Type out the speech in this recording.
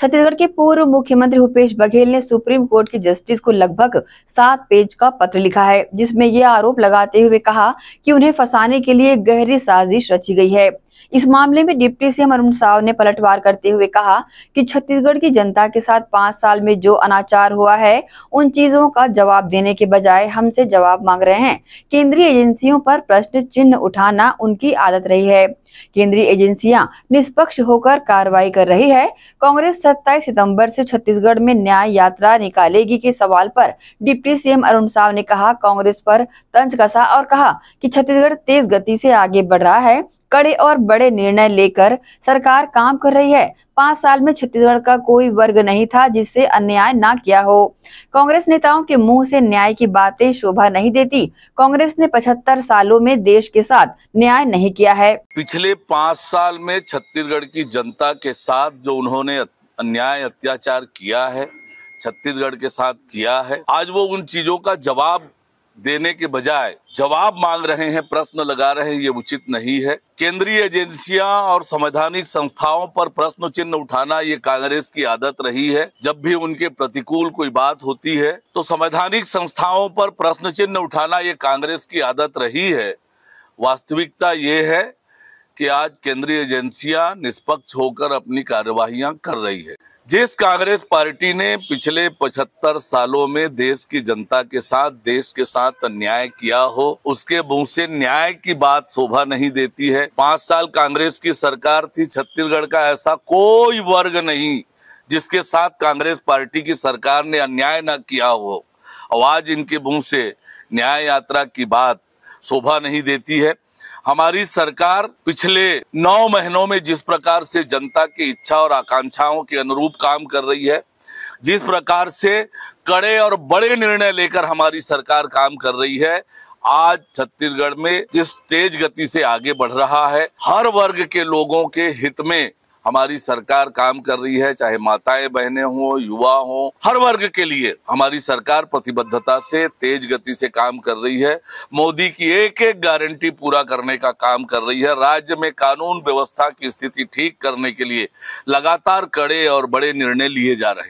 छत्तीसगढ़ के पूर्व मुख्यमंत्री भूपेश बघेल ने सुप्रीम कोर्ट के जस्टिस को लगभग सात पेज का पत्र लिखा है जिसमें ये आरोप लगाते हुए कहा कि उन्हें फंसाने के लिए गहरी साजिश रची गई है इस मामले में डिप्टी सीएम अरुण साव ने पलटवार करते हुए कहा कि छत्तीसगढ़ की जनता के साथ पांच साल में जो अनाचार हुआ है उन चीजों का जवाब देने के बजाय हमसे जवाब मांग रहे हैं केंद्रीय एजेंसियों पर प्रश्न चिन्ह उठाना उनकी आदत रही है केंद्रीय एजेंसियां निष्पक्ष होकर कार्रवाई कर रही है कांग्रेस 27 सितंबर से छत्तीसगढ़ में न्याय यात्रा निकालेगी के सवाल पर डिप्टी सीएम अरुण साव ने कहा कांग्रेस पर तंज कसा और कहा कि छत्तीसगढ़ तेज गति से आगे बढ़ रहा है कड़े और बड़े निर्णय लेकर सरकार काम कर रही है पाँच साल में छत्तीसगढ़ का कोई वर्ग नहीं था जिससे अन्याय ना किया हो कांग्रेस नेताओं के मुंह से न्याय की बातें शोभा नहीं देती कांग्रेस ने पचहत्तर सालों में देश के साथ न्याय नहीं किया है पिछले पाँच साल में छत्तीसगढ़ की जनता के साथ जो उन्होंने अन्याय अत्याचार किया है छत्तीसगढ़ के साथ किया है आज वो उन चीजों का जवाब देने के बजाय जवाब मांग रहे हैं प्रश्न लगा रहे हैं ये उचित नहीं है केंद्रीय एजेंसियां और संवैधानिक संस्थाओं पर प्रश्न चिन्ह उठाना ये कांग्रेस की आदत रही है जब भी उनके प्रतिकूल कोई बात होती है तो संवैधानिक संस्थाओं पर प्रश्न चिन्ह उठाना ये कांग्रेस की आदत रही है वास्तविकता ये है कि आज केंद्रीय एजेंसियां निष्पक्ष होकर अपनी कार्यवाहियां कर रही है जिस कांग्रेस पार्टी ने पिछले 75 सालों में देश की जनता के साथ देश के साथ अन्याय किया हो उसके मुंह से न्याय की बात शोभा नहीं देती है पांच साल कांग्रेस की सरकार थी छत्तीसगढ़ का ऐसा कोई वर्ग नहीं जिसके साथ कांग्रेस पार्टी की सरकार ने अन्याय न किया हो आवाज इनके मुंह से न्याय यात्रा की बात शोभा नहीं देती है हमारी सरकार पिछले नौ महीनों में जिस प्रकार से जनता की इच्छा और आकांक्षाओं के अनुरूप काम कर रही है जिस प्रकार से कड़े और बड़े निर्णय लेकर हमारी सरकार काम कर रही है आज छत्तीसगढ़ में जिस तेज गति से आगे बढ़ रहा है हर वर्ग के लोगों के हित में हमारी सरकार काम कर रही है चाहे माताएं बहनें हो युवा हों हर वर्ग के लिए हमारी सरकार प्रतिबद्धता से तेज गति से काम कर रही है मोदी की एक एक गारंटी पूरा करने का काम कर रही है राज्य में कानून व्यवस्था की स्थिति ठीक करने के लिए लगातार कड़े और बड़े निर्णय लिए जा रहे हैं